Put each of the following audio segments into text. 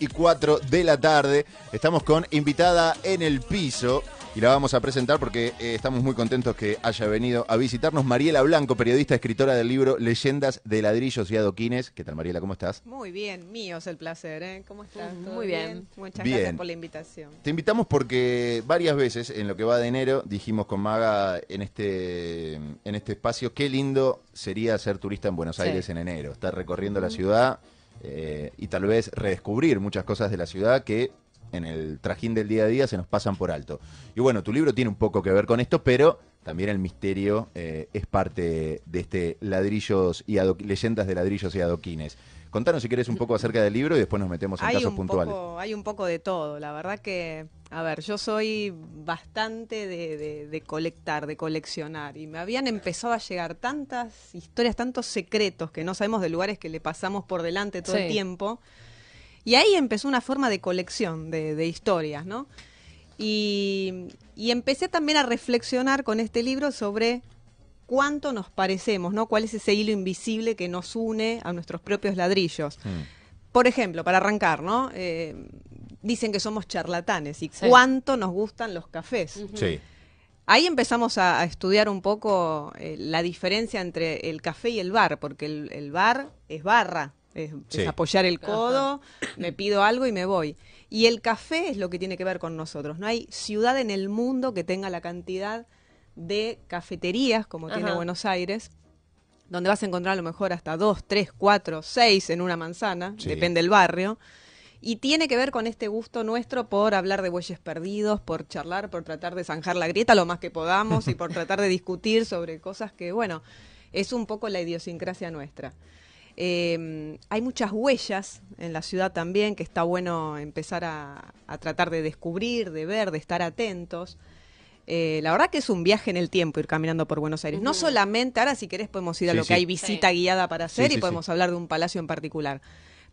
y 4 de la tarde. Estamos con invitada en el piso y la vamos a presentar porque eh, estamos muy contentos que haya venido a visitarnos Mariela Blanco, periodista, escritora del libro Leyendas de ladrillos y adoquines. ¿Qué tal Mariela? ¿Cómo estás? Muy bien, mío es el placer. ¿eh? ¿Cómo estás? muy bien. Muchas gracias por la invitación. Te invitamos porque varias veces en lo que va de enero dijimos con Maga en este, en este espacio, qué lindo sería ser turista en Buenos Aires en enero, estar recorriendo la ciudad. Eh, y tal vez redescubrir muchas cosas de la ciudad que en el trajín del día a día se nos pasan por alto. Y bueno, tu libro tiene un poco que ver con esto, pero también el misterio eh, es parte de este ladrillos y leyendas de ladrillos y adoquines. Contanos si quieres un poco acerca del libro y después nos metemos en casos puntuales. hay un poco de todo, la verdad que, a ver, yo soy bastante de, colectar, de coleccionar, y me habían empezado a llegar tantas historias, tantos secretos que no sabemos de lugares que le pasamos por delante todo el tiempo. Y ahí empezó una forma de colección de, historias, ¿no? y, empecé también a reflexionar con este libro sobre cuánto nos parecemos, ¿no? ¿Cuál es ese hilo invisible que nos une a nuestros propios ladrillos? Mm. Por ejemplo, para arrancar, ¿no? Eh, dicen que somos charlatanes y cuánto nos gustan los cafés. Ahí empezamos a, estudiar un poco eh, la diferencia entre el café y el bar, porque el, bar es barra, es, apoyar el codo, me pido algo y me voy. Y el café es lo que tiene que ver con nosotros. No hay ciudad en el mundo que tenga la cantidad de cafeterías, como tiene Buenos Aires, donde vas a encontrar a lo mejor hasta dos, tres, cuatro, seis en una manzana, depende del barrio. Y tiene que ver con este gusto nuestro por hablar de bueyes perdidos, por charlar, por tratar de zanjar la grieta lo más que podamos y por tratar de discutir sobre cosas que, bueno, es un poco la idiosincrasia nuestra. Em, hay muchas huellas en la ciudad también que está bueno empezar a tratar de descubrir, de ver, de estar atentos. Eh, la verdad que es un viaje en el tiempo ir caminando por Buenos Aires. No solamente, ahora si querés podemos ir a lo que hay visita guiada para hacer y podemos hablar de un palacio en particular.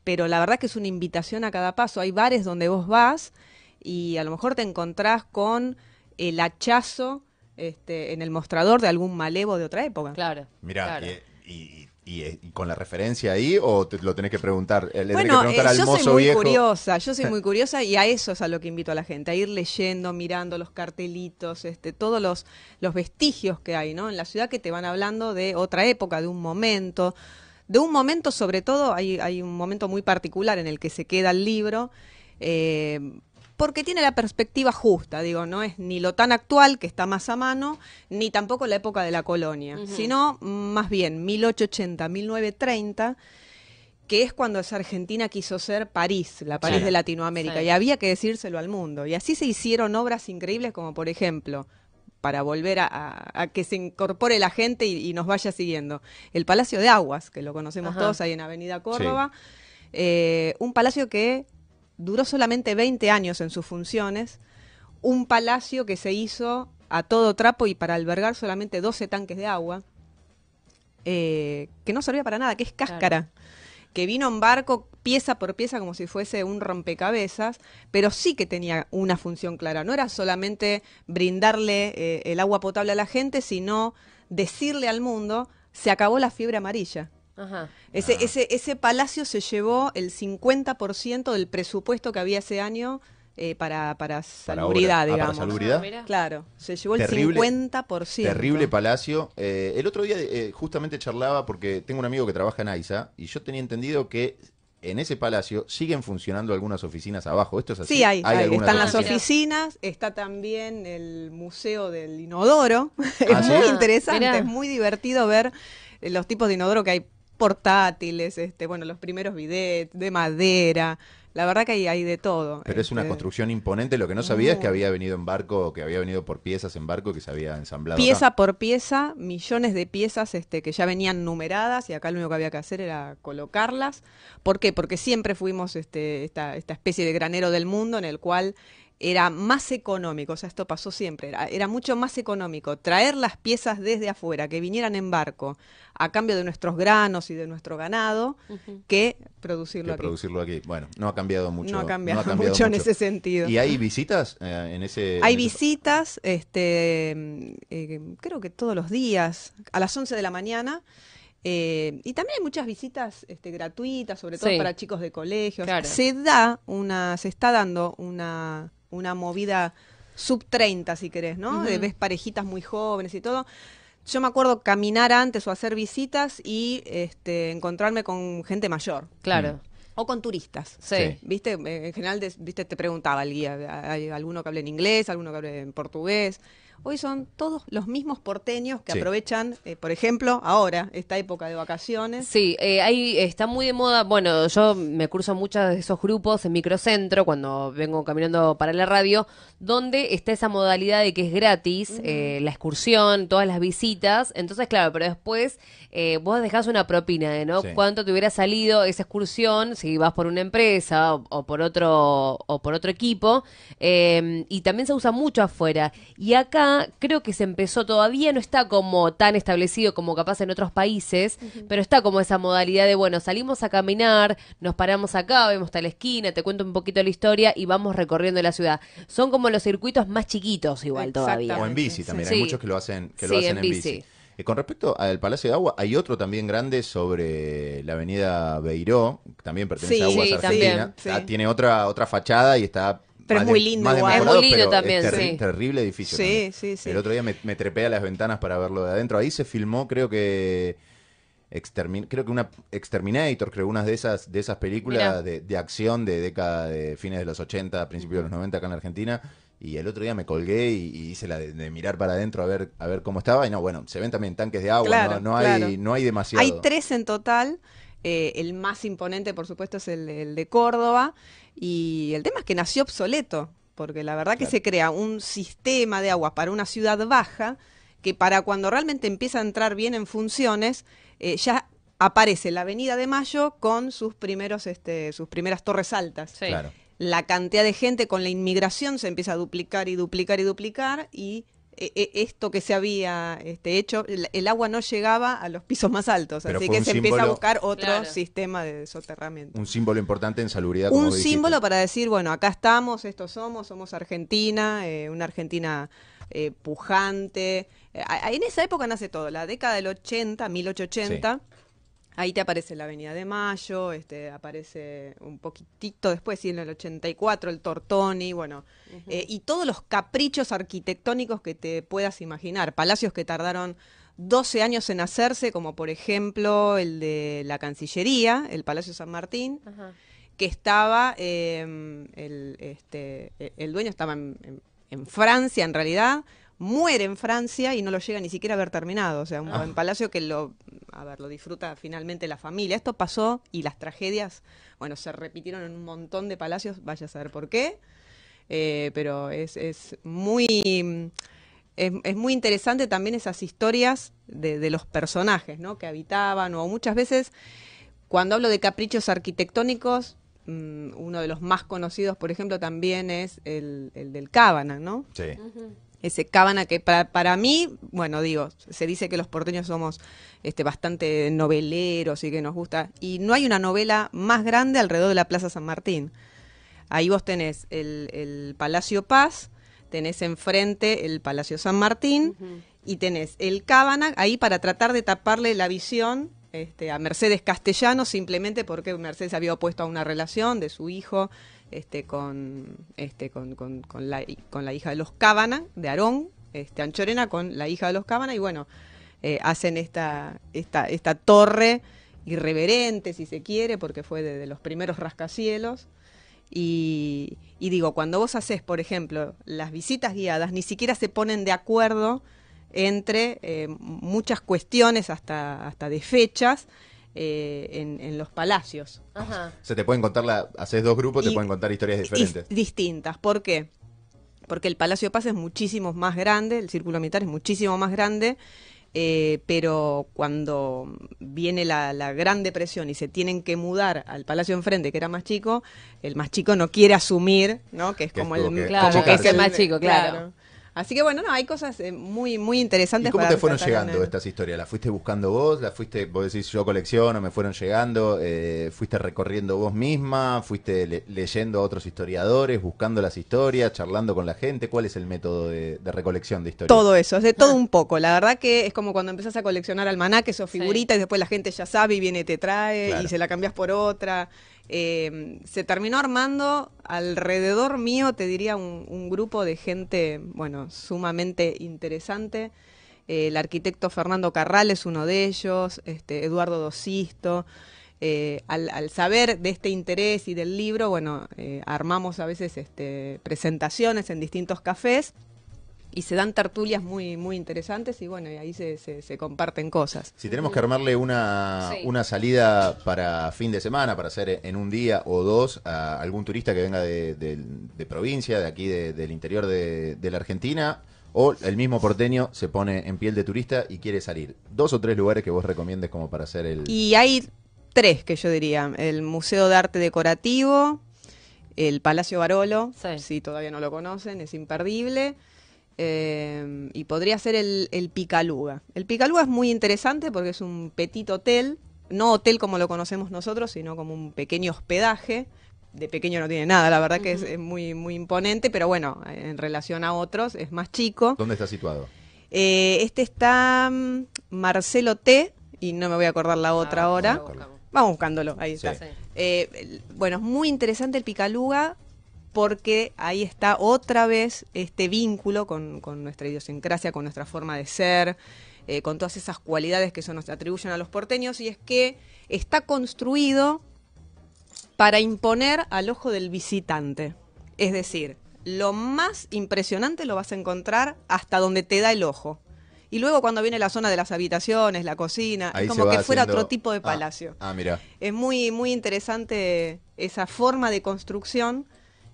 Pero la verdad que es una invitación a cada paso. Hay bares donde vos vas y a lo mejor te encontrás con el hachazo este, en el mostrador de algún malevo de otra época. Claro. Mira, y eh, ¿Y, con la referencia ahí o lo tenés que preguntar? Eh, le bueno, que preguntar eh, al yo soy muy curiosa, yo soy muy curiosa y a eso es a lo que invito a la gente, a ir leyendo, mirando los cartelitos, este, todos los, los vestigios que hay ¿no? en la ciudad que te van hablando de otra época, de un momento. De un momento, sobre todo, hay, hay un momento muy particular en el que se queda el libro. Eh, porque tiene la perspectiva justa, digo, no es ni lo tan actual que está más a mano, ni tampoco la época de la colonia, sino más bien 1880, 1930 que es cuando esa Argentina quiso ser París, la París de Latinoamérica, y había que decírselo al mundo. Y así se hicieron obras increíbles como, por ejemplo, para volver a, que se incorpore la gente y, nos vaya siguiendo, el Palacio de Aguas, que lo conocemos todos ahí en Avenida Córdoba, eh, un palacio que duró solamente 20 años en sus funciones, un palacio que se hizo a todo trapo y para albergar solamente 12 tanques de agua, eh, que no servía para nada, que es cáscara, que vino en barco pieza por pieza como si fuese un rompecabezas, pero sí que tenía una función clara, no era solamente brindarle eh, el agua potable a la gente, sino decirle al mundo, se acabó la fiebre amarilla. Ese, ah. ese, ese palacio se llevó el 50% del presupuesto que había ese año eh, para, para, salubridad, ah, digamos. ¿para ah, claro, se llevó el 50%. Terrible palacio. Eh, el otro día eh, justamente charlaba porque tengo un amigo que trabaja en AISA y yo tenía entendido que en ese palacio siguen funcionando algunas oficinas abajo. Esto es así. Sí, hay, están las oficinas, está también el Museo del Inodoro. es muy interesante, es muy divertido ver los tipos de inodoro que hay portátiles, este, bueno, los primeros bidets, de madera. La verdad que hay, de todo. Pero es una este. construcción imponente. Lo que no sabía es que había venido en barco, que había venido por piezas en barco que se había ensamblado. Pieza por pieza, millones de piezas este, que ya venían numeradas y acá lo único que había que hacer era colocarlas. ¿Por qué? Porque siempre fuimos este, esta, esta especie de granero del mundo en el cual era más económico, o sea, esto pasó siempre, era, mucho más económico traer las piezas desde afuera, que vinieran en barco, a cambio de nuestros granos y de nuestro ganado, que producirlo aquí. producirlo aquí. Bueno, no ha cambiado mucho. No ha cambiado, mucho, en ese sentido. ¿Y hay visitas eh, en ese...? Hay visitas, este, mm, eh, creo que todos los días, a las 11 de la mañana, eh, y también hay muchas visitas este, gratuitas, sobre todo para chicos de colegios. Se da una, se está dando una una movida sub 30, si querés, ¿no? Eh, ves parejitas muy jóvenes y todo. Yo me acuerdo caminar antes o hacer visitas y este, encontrarme con gente mayor. Claro. Mm. O con turistas. Sí. Viste, eh, en general, viste, te preguntaba el guía, hay alguno que hable en inglés, alguno que hable en portugués hoy son todos los mismos porteños que aprovechan, eh, por ejemplo, ahora, esta época de vacaciones. Sí, eh, ahí está muy de moda, bueno, yo me curso muchos de esos grupos en microcentro, cuando vengo caminando para la radio, donde está esa modalidad de que es gratis, eh, la excursión, todas las visitas, entonces claro, pero después vos dejás una propina de, ¿no? ¿Cuánto te hubiera salido esa excursión si vas por una empresa o por otro o por otro equipo? y también se usa mucho afuera. Y acá creo que se empezó todavía, no está como tan establecido como capaz en otros países, pero está como esa modalidad de, bueno, salimos a caminar, nos paramos acá, vemos tal esquina, te cuento un poquito la historia y vamos recorriendo la ciudad. Son como los circuitos más chiquitos igual todavía. O en bici también, hay muchos que lo hacen, en, bici. Eh, con respecto al Palacio de Agua, hay otro también grande sobre la avenida Beiró, también pertenece a Aguas Argentina. Ah, tiene otra, otra fachada y está pero es muy lindo, es muy lindo también, es terrible edificio. Sí, sí, sí. El otro día me, trepé a las ventanas para verlo de adentro. Ahí se filmó, creo que Extermin creo que una Exterminator, creo una de esas de esas películas de, de, acción de década de fines de los 80, principios de los 90 acá en Argentina. Y el otro día me colgué y, hice la de, mirar para adentro a ver, a ver cómo estaba. Y no, bueno, se ven también tanques de agua, no, no hay, no hay demasiado. Hay tres en total. Eh, el más imponente, por supuesto, es el, de Córdoba. Y el tema es que nació obsoleto, porque la verdad que se crea un sistema de agua para una ciudad baja que para cuando realmente empieza a entrar bien en funciones, eh, ya aparece la Avenida de Mayo con sus primeros, este, sus primeras torres altas. Claro. La cantidad de gente con la inmigración se empieza a duplicar y duplicar y duplicar y e, e, esto que se había este, hecho, el, agua no llegaba a los pisos más altos, así que se empieza a buscar otro sistema de soterramiento. Un símbolo importante en salubridad. un símbolo para decir, bueno, acá estamos, estos somos, somos Argentina, eh, una Argentina eh, pujante. Eh, en esa época nace todo, la década del 80, 1880. Ahí te aparece la Avenida de Mayo, este, aparece un poquitito después, sí, en el 84, el Tortoni, bueno, eh, y todos los caprichos arquitectónicos que te puedas imaginar. Palacios que tardaron 12 años en hacerse, como por ejemplo el de la Cancillería, el Palacio San Martín. que estaba, em, el, este, e, el dueño estaba en Francia en realidad, muere en Francia y no lo llega ni siquiera a haber terminado. O sea, un ah. buen palacio que lo, a ver, lo disfruta finalmente la familia. Esto pasó y las tragedias, bueno, se repitieron en un montón de palacios, vaya a saber por qué. Eh, pero es, es muy... Es, muy interesante también esas historias de, los personajes ¿no? que habitaban o muchas veces cuando hablo de caprichos arquitectónicos mm, uno de los más conocidos por ejemplo también es el, del Cábana ¿no? Sí ese cábana que para, mí, bueno, digo, se dice que los porteños somos este, bastante noveleros y que nos gusta. Y no hay una novela más grande alrededor de la Plaza San Martín. Ahí vos tenés el, el Palacio Paz, tenés enfrente el Palacio San Martín y tenés el cábana ahí para tratar de taparle la visión este, a Mercedes Castellano simplemente porque Mercedes había opuesto a una relación de su hijo este, con, este, con, con, la, hija de los Cábana, de Aarón, este, Anchorena, con la hija de los Cábana, y bueno, eh, hacen esta, esta, torre irreverente, si se quiere, porque fue de, los primeros rascacielos. Y, digo, cuando vos haces, por ejemplo, las visitas guiadas, ni siquiera se ponen de acuerdo entre eh, muchas cuestiones hasta, hasta de fechas eh, en, los palacios. Se te pueden contar, haces dos grupos, te pueden contar historias diferentes. Distintas. ¿Por qué? Porque el Palacio de Paz es muchísimo más grande, el círculo militar es muchísimo más grande, eh, pero cuando viene la, Gran Depresión y se tienen que mudar al Palacio Enfrente, que era más chico, el más chico no quiere asumir, ¿no? Que es como el, como que es el más chico, claro. Así que bueno, no, hay cosas eh, muy, muy interesantes. ¿Y ¿Cómo te fueron llegando estas historias? ¿Las fuiste buscando vos? ¿Las fuiste, vos decís, yo colecciono, me fueron llegando? Eh, ¿Fuiste recorriendo vos misma? ¿Fuiste leyendo a otros historiadores, buscando las historias, charlando con la gente? ¿Cuál es el método de, recolección de historias? Todo eso, es de todo ah. un poco. La verdad que es como cuando empezás a coleccionar almanaques o figuritas y después la gente ya sabe y viene y te trae y se la cambias por otra. Em, se terminó armando alrededor mío, te diría, un, grupo de gente, bueno, sumamente interesante. Eh, el arquitecto Fernando Carral es uno de ellos, este, Eduardo Dosisto. Eh, al, saber de este interés y del libro, bueno, eh, armamos a veces este, presentaciones en distintos cafés y se dan tertulias muy, muy interesantes y bueno, ahí se, se, comparten cosas. Si tenemos que armarle una, salida para fin de semana, para hacer en un día o dos a algún turista que venga de, provincia, de aquí del interior de, la Argentina, o el mismo porteño se pone en piel de turista y quiere salir. Dos o tres lugares que vos recomiendes como para hacer el... Y hay tres que yo diría. El Museo de Arte Decorativo, el Palacio Barolo, si todavía no lo conocen, es imperdible. Em, y podría ser el, el, Picaluga. El Picaluga es muy interesante porque es un petit hotel, no hotel como lo conocemos nosotros, sino como un pequeño hospedaje. De pequeño no tiene nada, la verdad que es, muy, muy imponente, pero bueno, en relación a otros es más chico. ¿Dónde está situado? Eh, este está mm, Marcelo T, y no me voy a acordar la ah, otra ahora. Vamos buscándolo, ahí está. Eh, bueno, es muy interesante el Picaluga porque ahí está otra vez este vínculo con, nuestra idiosincrasia, con nuestra forma de ser, eh, con todas esas cualidades que se nos atribuyen a los porteños, y es que está construido para imponer al ojo del visitante. Es decir, lo más impresionante lo vas a encontrar hasta donde te da el ojo. Y luego cuando viene la zona de las habitaciones, la cocina, es como que fuera otro tipo de ah, palacio. Ah, mira. Es muy, muy interesante esa forma de construcción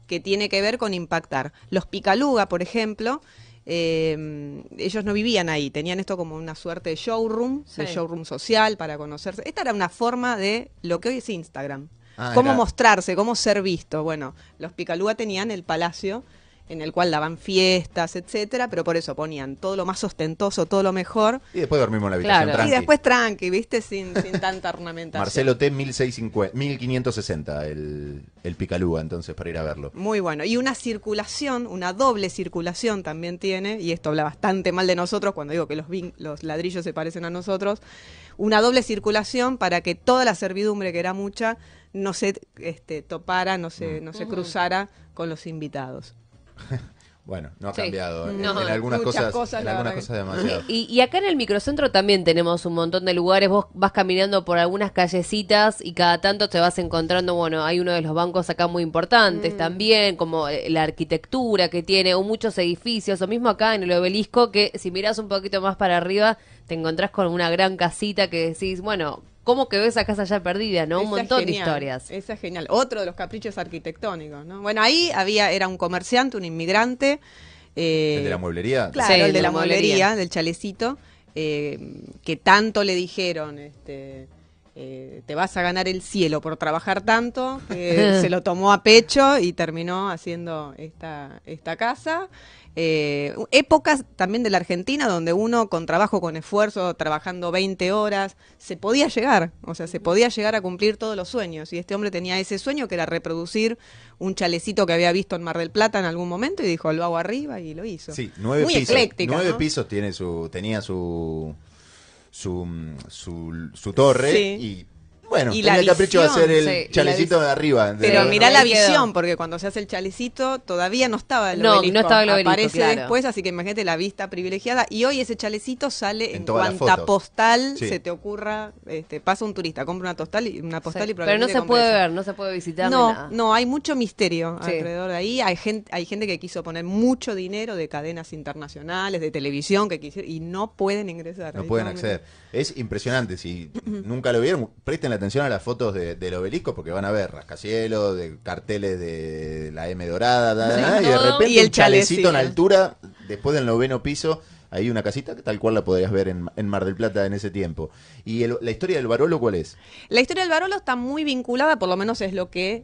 que tiene que ver con impactar. Los picaluga, por ejemplo, eh, ellos no vivían ahí, tenían esto como una suerte de showroom, de showroom social para conocerse. Esta era una forma de lo que hoy es Instagram. Ah, cómo mostrarse, cómo ser visto. Bueno, los picaluga tenían el palacio en el cual daban fiestas, etcétera, pero por eso ponían todo lo más ostentoso, todo lo mejor. Y después dormimos en la habitación Y después tranqui, ¿viste? Sin, tanta ornamentación. Marcelo T, 1560, el, el Picalúa, entonces, para ir a verlo. Muy bueno. Y una circulación, una doble circulación también tiene, y esto habla bastante mal de nosotros cuando digo que los, los ladrillos se parecen a nosotros, una doble circulación para que toda la servidumbre, que era mucha, no se este, topara, no se, no se cruzara con los invitados. Bueno, no ha cambiado. en, algunas cosas, algunas cosas demasiado. Y, acá en el microcentro también tenemos un montón de lugares. Vos vas caminando por algunas callecitas y cada tanto te vas encontrando, bueno, hay uno de los bancos acá muy importantes mm. también, como eh, la arquitectura que tiene, o muchos edificios, o mismo acá en el obelisco, que si miras un poquito más para arriba, te encontrás con una gran casita que decís, bueno, cómo quedó esa casa ya perdida, ¿no? un montón de historias. Esa es genial. Otro de los caprichos arquitectónicos, ¿no? Bueno, ahí había, era un comerciante, un inmigrante. Eh, ¿El de la mueblería? Claro, el de la, mueblería, del chalecito, eh, que tanto le dijeron, este eh, te vas a ganar el cielo por trabajar tanto, se lo tomó a pecho y terminó haciendo esta, esta casa. Eh, épocas también de la Argentina donde uno con trabajo, con esfuerzo, trabajando 20 horas, se podía llegar, o sea, se podía llegar a cumplir todos los sueños. Y este hombre tenía ese sueño que era reproducir un chalecito que había visto en Mar del Plata en algún momento y dijo, lo hago arriba y lo hizo. Sí, nueve Muy pisos. nueve pisos tiene su, tenía su su, mm, su, su torre y bueno, tenía el capricho a hacer el chalecito de arriba. pero mirá la visión, porque cuando se hace el chalecito todavía no estaba el obelisco. No, no estaba el Aparece después, así que imagínate la vista privilegiada. Y hoy ese chalecito sale en, cuanta postal se te ocurra. Este, pasa un turista, compra una, postal y, una postal y Pero no se puede ver, no se puede visitar. No, no, hay mucho misterio alrededor de ahí. Hay gente, hay gente que quiso poner mucho dinero de cadenas internacionales, de televisión, que quisieron, y no pueden ingresar. No pueden acceder. Es impresionante. Si nunca lo vieron, presten la atención a las fotos del obelisco porque van a ver rascacielos, de carteles de la M dorada, y de repente el chalecito en altura, después del noveno piso, hay una casita que tal cual la podrías ver en, Mar del Plata en ese tiempo. ¿Y la historia del Barolo cuál es? La historia del Barolo está muy vinculada, por lo menos es lo que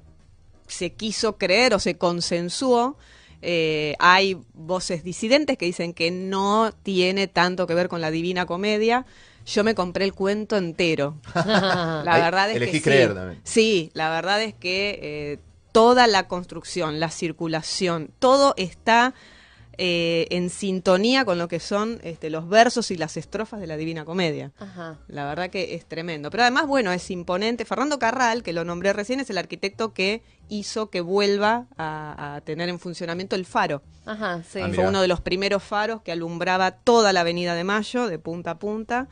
se quiso creer o se consensuó. Eh, hay voces disidentes que dicen que no tiene tanto que ver con la divina comedia, yo me compré el cuento entero. la verdad es que sí. Sí, la verdad es que eh, toda la construcción, la circulación, todo está eh, en sintonía con lo que son este, los versos y las estrofas de la Divina Comedia. La verdad que es tremendo. Pero además, bueno, es imponente. Fernando Carral, que lo nombré recién, es el arquitecto que hizo que vuelva a, tener en funcionamiento el faro. Ah, Fue uno de los primeros faros que alumbraba toda la Avenida de Mayo, de punta a punta.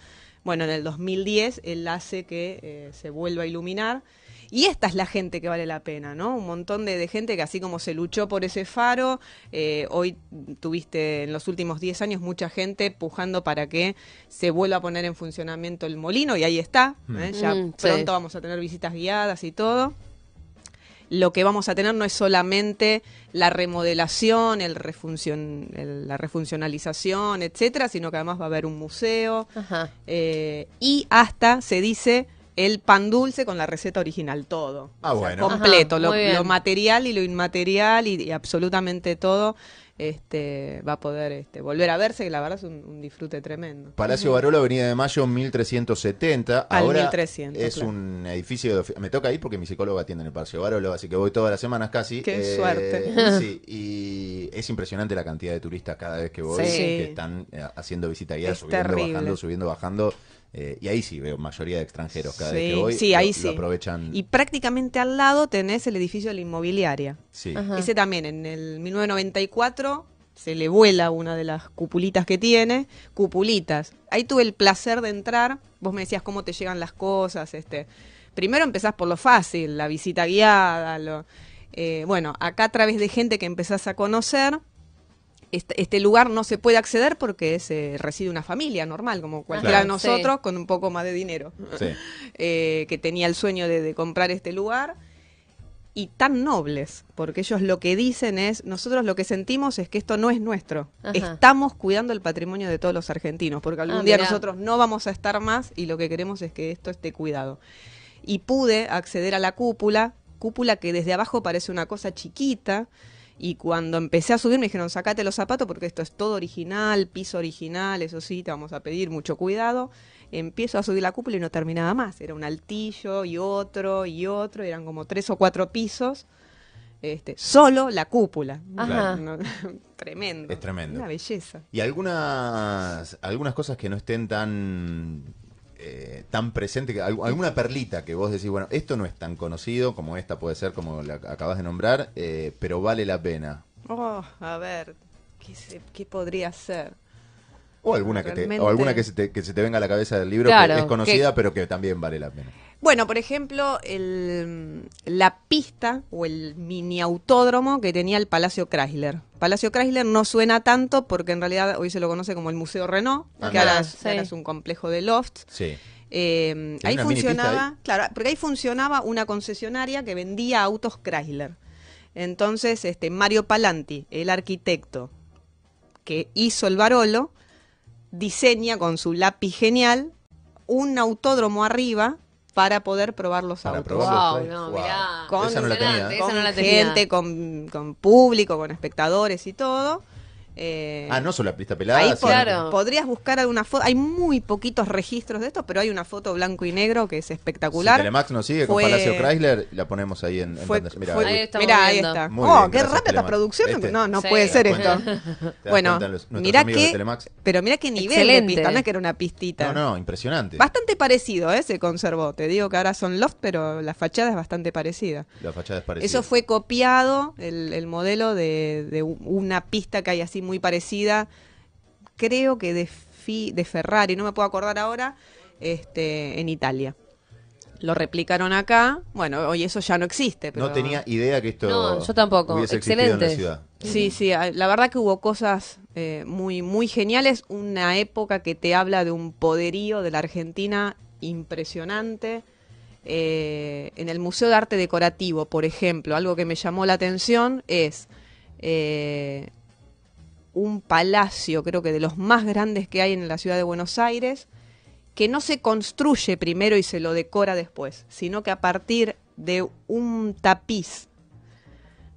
Bueno, en el 2010 él hace que eh, se vuelva a iluminar y esta es la gente que vale la pena, ¿no? Un montón de, gente que así como se luchó por ese faro, eh, hoy tuviste en los últimos 10 años mucha gente pujando para que se vuelva a poner en funcionamiento el molino y ahí está. Mm. ¿eh? ya mm, pronto vamos a tener visitas guiadas y todo lo que vamos a tener no es solamente la remodelación, la refuncionalización, etcétera, sino que además va a haber un museo eh, y hasta se dice el pan dulce con la receta original, todo. Ah, bueno. Completo, lo, material y lo inmaterial y, absolutamente todo. Este, va a poder este, volver a verse, y la verdad es un, disfrute tremendo. Palacio Barolo, Avenida de Mayo, 1370. Ahora es un edificio. me toca ir porque mi psicóloga atiende en el Palacio Barolo, así que voy todas las semanas casi. Qué eh, suerte. Sí, y es impresionante la cantidad de turistas cada vez que voy que están eh, haciendo visita guía, subiendo, bajando, subiendo, bajando eh, y ahí sí veo mayoría de extranjeros cada vez que voy. ahí aprovechan. Y prácticamente al lado tenés el edificio de la inmobiliaria. Sí. Ese también, en el 1994 se le vuela una de las cupulitas que tiene. Cupulitas. Ahí tuve el placer de entrar. Vos me decías cómo te llegan las cosas. este Primero empezás por lo fácil, la visita guiada. Lo, eh, bueno, acá a través de gente que empezás a conocer este, este, lugar no se puede acceder porque es, reside una familia normal, como cualquiera de nosotros, con un poco más de dinero, eh, que tenía el sueño de, comprar este lugar. Y tan nobles, porque ellos lo que dicen es, nosotros lo que sentimos es que esto no es nuestro. Estamos cuidando el patrimonio de todos los argentinos, porque algún ah, día nosotros no vamos a estar más y lo que queremos es que esto esté cuidado. Y pude acceder a la cúpula, cúpula que desde abajo parece una cosa chiquita, y cuando empecé a subir me dijeron, sacate los zapatos porque esto es todo original, piso original, eso sí, te vamos a pedir mucho cuidado. Empiezo a subir la cúpula y no terminaba más. Era un altillo y otro y otro, eran como tres o cuatro pisos. Este, solo la cúpula. Ajá. tremendo. Es tremendo. Una belleza. Y algunas, algunas cosas que no estén tan eh, tan presente, que alguna perlita que vos decís, bueno, esto no es tan conocido como esta puede ser, como la acabas de nombrar, eh, pero vale la pena. Oh, a ver, ¿qué, podría ser? O alguna, que alguna que, se te, venga a la cabeza del libro que es conocida, pero que también vale la pena. Bueno, por ejemplo, la pista o el mini autódromo que tenía el Palacio Chrysler. Palacio Chrysler no suena tanto porque en realidad hoy se lo conoce como el Museo Renault, ah, que ahora, es un complejo de loft. Eh, ahí funcionaba, claro, ahí funcionaba una concesionaria que vendía autos Chrysler. Entonces, este Mario Palanti, el arquitecto que hizo el Barolo, diseña con su lápiz genial un autódromo arriba para poder probar los autos. con, gente, con público, con espectadores y todo. Eh, ah, no solo la pista pelada. claro. Podrías buscar alguna foto. Hay muy poquitos registros de esto, pero hay una foto blanco y negro que es espectacular. Telemax nos sigue con Palacio Chrysler, la ponemos ahí en, fue, Mirá, oh, qué rápida esta producción. Este, no, no puede ser esto. bueno, mira que, pero mira qué nivel de pista. que era una pistita. No, no, impresionante. Bastante parecido, ¿eh? Se conservó. Te digo que ahora son loft, pero la fachada es bastante parecida. La fachada es parecida. Eso fue copiado, el, modelo de una pista que hay así muy parecida, creo que de, Ferrari, no me puedo acordar ahora, este, en Italia. Lo replicaron acá, bueno, hoy eso ya no existe. No tenía idea que esto. No, yo tampoco. Excelente. Sí, sí, la verdad que hubo cosas eh, muy, muy geniales. Una época que te habla de un poderío de la Argentina impresionante. Eh, en el Museo de Arte Decorativo, por ejemplo, algo que me llamó la atención es eh, un palacio, creo que de los más grandes que hay en la ciudad de Buenos Aires, que no se construye primero y se lo decora después, sino que a partir de un tapiz,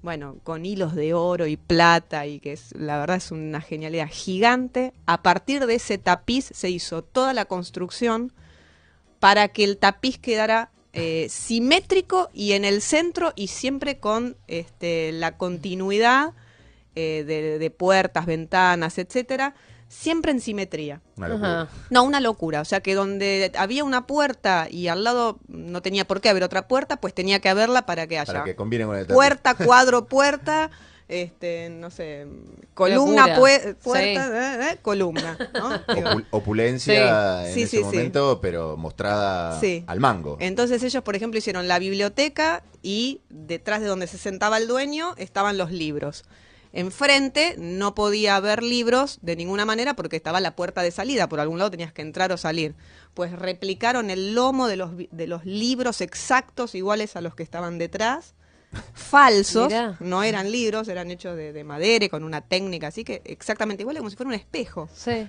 bueno, con hilos de oro y plata, y que es, la verdad es una genialidad gigante, a partir de ese tapiz se hizo toda la construcción para que el tapiz quedara eh, simétrico y en el centro y siempre con este, la continuidad eh, de, puertas, ventanas, etcétera, siempre en simetría. no, una locura. O sea que donde había una puerta y al lado no tenía por qué haber otra puerta, pues tenía que haberla para que haya. Para que con el puerta, cuadro, puerta. este, no sé, columna, puerta, eh, eh columna. opulencia sí. en sí, ese momento, pero mostrada al mango. Entonces ellos, por ejemplo, hicieron la biblioteca y detrás de donde se sentaba el dueño estaban los libros enfrente, no podía haber libros de ninguna manera porque estaba la puerta de salida, por algún lado tenías que entrar o salir. Pues replicaron el lomo de los, de los libros exactos iguales a los que estaban detrás, falsos, no eran libros, eran hechos de, de madera y con una técnica así que exactamente igual, como si fuera un espejo. Sí.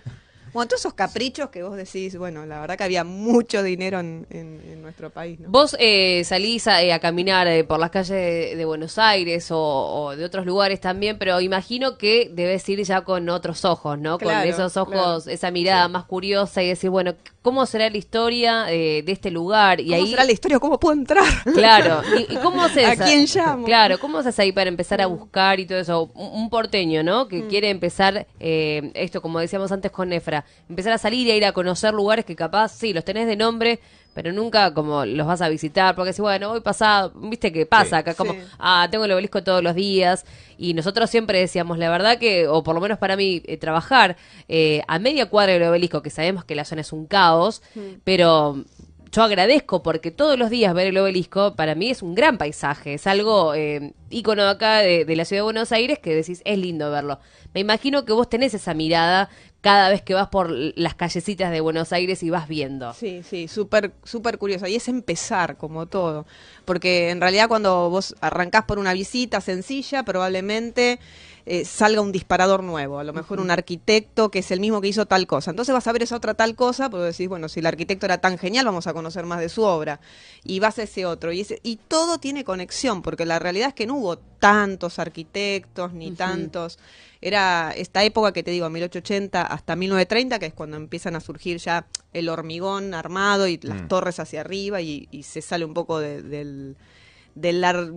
Bueno, todos esos caprichos que vos decís, bueno, la verdad que había mucho dinero en, nuestro país. Vos eh, salís a, eh, caminar eh, por las calles de, Buenos Aires o, de otros lugares también, pero imagino que debes ir ya con otros ojos, ¿no? con esos ojos, esa mirada más curiosa y decir, bueno, ¿cómo será la historia de este lugar? Y ¿Cómo será la historia? ¿Cómo puedo entrar? Claro. ¿Y, cómo se ¿A quién llamo? Claro, ¿cómo haces ahí para empezar a mm. buscar y todo eso? Un, porteño, ¿no? Que mm. quiere empezar esto, como decíamos antes con Nefra empezar a salir y a ir a conocer lugares que capaz, sí, los tenés de nombre, pero nunca como los vas a visitar, porque si, bueno, hoy pasado, viste que pasa acá, como, ah, tengo el obelisco todos los días, y nosotros siempre decíamos, la verdad que, o por lo menos para mí, eh, trabajar eh, a media cuadra del obelisco, que sabemos que la zona es un caos, mm. pero yo agradezco porque todos los días ver el obelisco para mí es un gran paisaje, es algo eh, ícono acá de, la ciudad de Buenos Aires que decís es lindo verlo. Me imagino que vos tenés esa mirada cada vez que vas por las callecitas de Buenos Aires y vas viendo. Sí, sí, súper súper curioso. Y es empezar, como todo. Porque en realidad cuando vos arrancás por una visita sencilla, probablemente eh, salga un disparador nuevo, a lo mejor un arquitecto que es el mismo que hizo tal cosa. Entonces vas a ver esa otra tal cosa, pero pues decís, bueno, si el arquitecto era tan genial, vamos a conocer más de su obra. Y vas a ese otro. Y, y todo tiene conexión, porque la realidad es que no hubo tantos arquitectos ni tantos. Era esta época que te digo, 1880 hasta 1930, que es cuando empiezan a surgir ya el hormigón armado y las mm. torres hacia arriba y, se sale un poco del del Art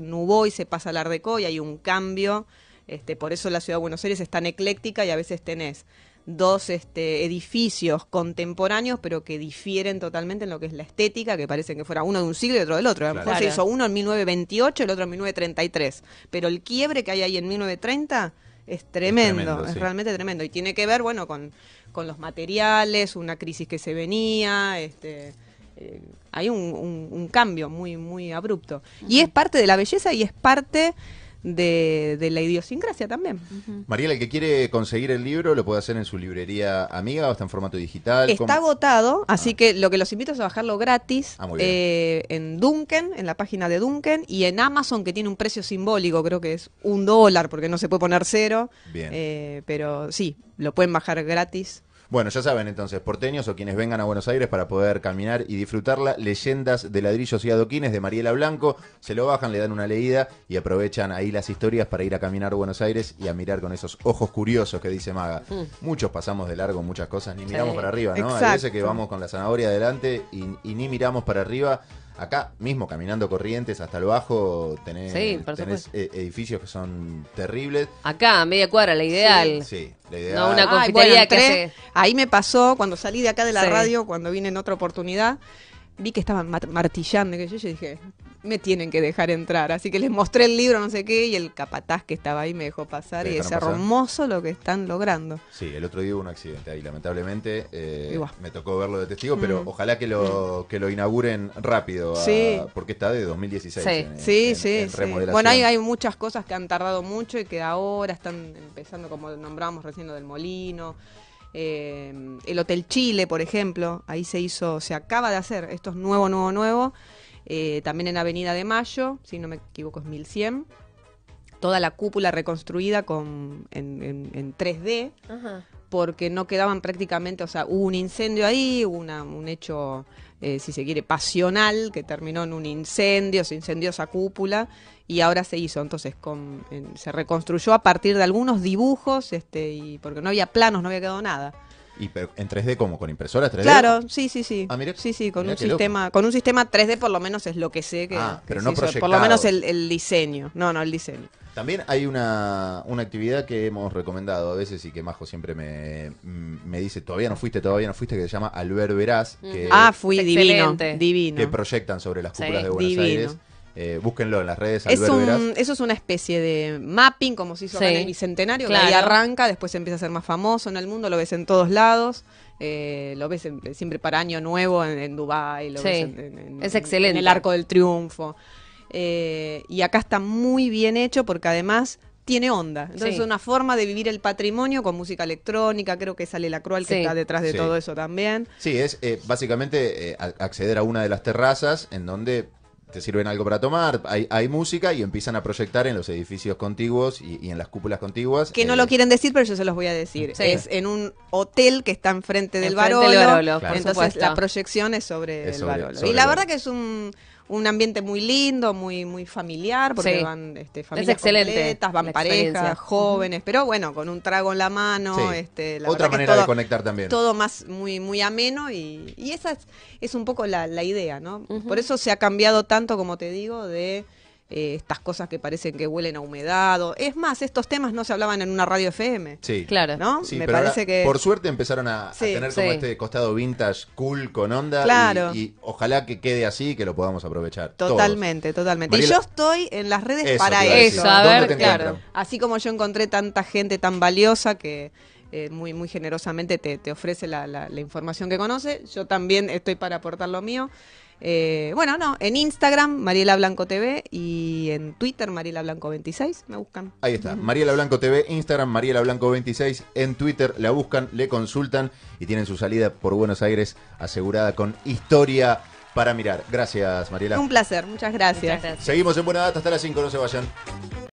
y se pasa al Art Deco y hay un cambio este, por eso la ciudad de Buenos Aires es tan ecléctica y a veces tenés dos este, edificios contemporáneos, pero que difieren totalmente en lo que es la estética, que parecen que fuera uno de un siglo y otro del otro. A lo mejor se hizo uno en 1928 y el otro en 1933. Pero el quiebre que hay ahí en 1930 es tremendo, es, realmente tremendo. Y tiene que ver, bueno, con, los materiales, una crisis que se venía, este... Eh, hay un, cambio muy, muy abrupto. Y es parte de la belleza y es parte de, la idiosincrasia también. María Mariela, el que quiere conseguir el libro lo puede hacer en su librería amiga o está en formato digital. Está agotado, ah. así que lo que los invito es a bajarlo gratis ah, eh, en Duncan, en la página de Duncan y en Amazon que tiene un precio simbólico, creo que es un dólar porque no se puede poner cero. Eh, pero sí, lo pueden bajar gratis bueno, ya saben entonces, porteños o quienes vengan a Buenos Aires para poder caminar y disfrutarla, leyendas de ladrillos y adoquines de Mariela Blanco, se lo bajan, le dan una leída y aprovechan ahí las historias para ir a caminar a Buenos Aires y a mirar con esos ojos curiosos que dice Maga. Mm. Muchos pasamos de largo muchas cosas, ni miramos para arriba, ¿no? Hay veces que vamos con la zanahoria adelante y ni miramos para arriba Acá mismo, caminando corrientes hasta lo bajo, tenés, eh, edificios que son terribles. Acá, media cuadra, la ideal. Sí, la ideal. No, una confitería que Ahí me pasó cuando salí de acá de la radio, cuando vine en otra oportunidad vi que estaban martillando, que yo dije, me tienen que dejar entrar. Así que les mostré el libro, no sé qué, y el capataz que estaba ahí me dejó pasar y es hermoso lo que están logrando. Sí, el otro día hubo un accidente ahí, lamentablemente. Eh, me tocó verlo de testigo, pero ojalá que lo, que lo inauguren rápido, ah, porque está de 2016. Sí, sí, sí, Bueno, hay, hay muchas cosas que han tardado mucho y que ahora están empezando, como nombrábamos recién lo del molino. Eh, el Hotel Chile, por ejemplo, ahí se hizo, se acaba de hacer, esto es nuevo, nuevo, nuevo. Eh, también en Avenida de Mayo, si no me equivoco es 1100. Toda la cúpula reconstruida con, en, en, 3D, porque no quedaban prácticamente, o sea, hubo un incendio ahí, un hecho, eh, si se quiere, pasional, que terminó en un incendio, se incendió esa cúpula, y ahora se hizo, entonces se reconstruyó a partir de algunos dibujos, este, y porque no había planos, no había quedado nada. Y en 3D como con impresoras 3D. Claro, sí, sí, sí. Ah, sí, sí, con un sistema, con un sistema 3D por lo menos es lo que sé que, ah, pero no por lo menos el, diseño. No, no, el diseño. También hay una, una, actividad que hemos recomendado a veces y que Majo siempre me, me dice, todavía no fuiste, todavía no fuiste, que se llama Alberverás. que, ah, fui divino, divino. Que proyectan sobre las cúpulas de Buenos divino. Aires eh, búsquenlo en las redes. eso es una especie de mapping, como se hizo el Bicentenario, que arranca, después empieza a ser más famoso en el mundo, lo ves en todos lados. Eh, lo ves siempre para Año Nuevo en, Dubai Dubái, lo en, es excelente. en el Arco del Triunfo. Eh, y acá está muy bien hecho porque además tiene onda. Entonces es una forma de vivir el patrimonio con música electrónica, creo que sale la Cruel que está detrás de todo eso también. Sí, es básicamente acceder a una de las terrazas en donde te sirven algo para tomar, hay, hay, música y empiezan a proyectar en los edificios contiguos y, en las cúpulas contiguas. Que no eh, lo quieren decir, pero yo se los voy a decir. Es en un hotel que está enfrente del Barolo. Del Barolo Entonces la proyección es sobre, el Barolo. y la verdad que es un un ambiente muy lindo, muy muy familiar, porque van este, familias completas, van parejas, jóvenes, pero bueno, con un trago en la mano. Este, la Otra manera de conectar también. Todo más muy muy ameno y, esa es, un poco la, idea, ¿no? Por eso se ha cambiado tanto, como te digo, de eh, estas cosas que parecen que huelen a humedad. es más, estos temas no se hablaban en una radio FM. Sí, claro. ¿no? Me parece que... Por suerte empezaron a, tener como este costado vintage cool con onda. Claro. Y, ojalá que quede así y que lo podamos aprovechar. Totalmente, totalmente. y yo estoy en las redes para eso. A ver, claro. Así como yo encontré tanta gente tan valiosa que. Eh, muy, muy generosamente te, ofrece la, la información que conoce. Yo también estoy para aportar lo mío. Eh, bueno, no, en Instagram, Mariela Blanco TV y en Twitter, Mariela Blanco 26, me buscan. Ahí está, Mariela Blanco TV, Instagram, Mariela Blanco 26, en Twitter la buscan, le consultan y tienen su salida por Buenos Aires asegurada con historia para mirar. Gracias, Mariela. Un placer, muchas gracias. Muchas gracias. Seguimos en Buena Data hasta las 5, no se vayan.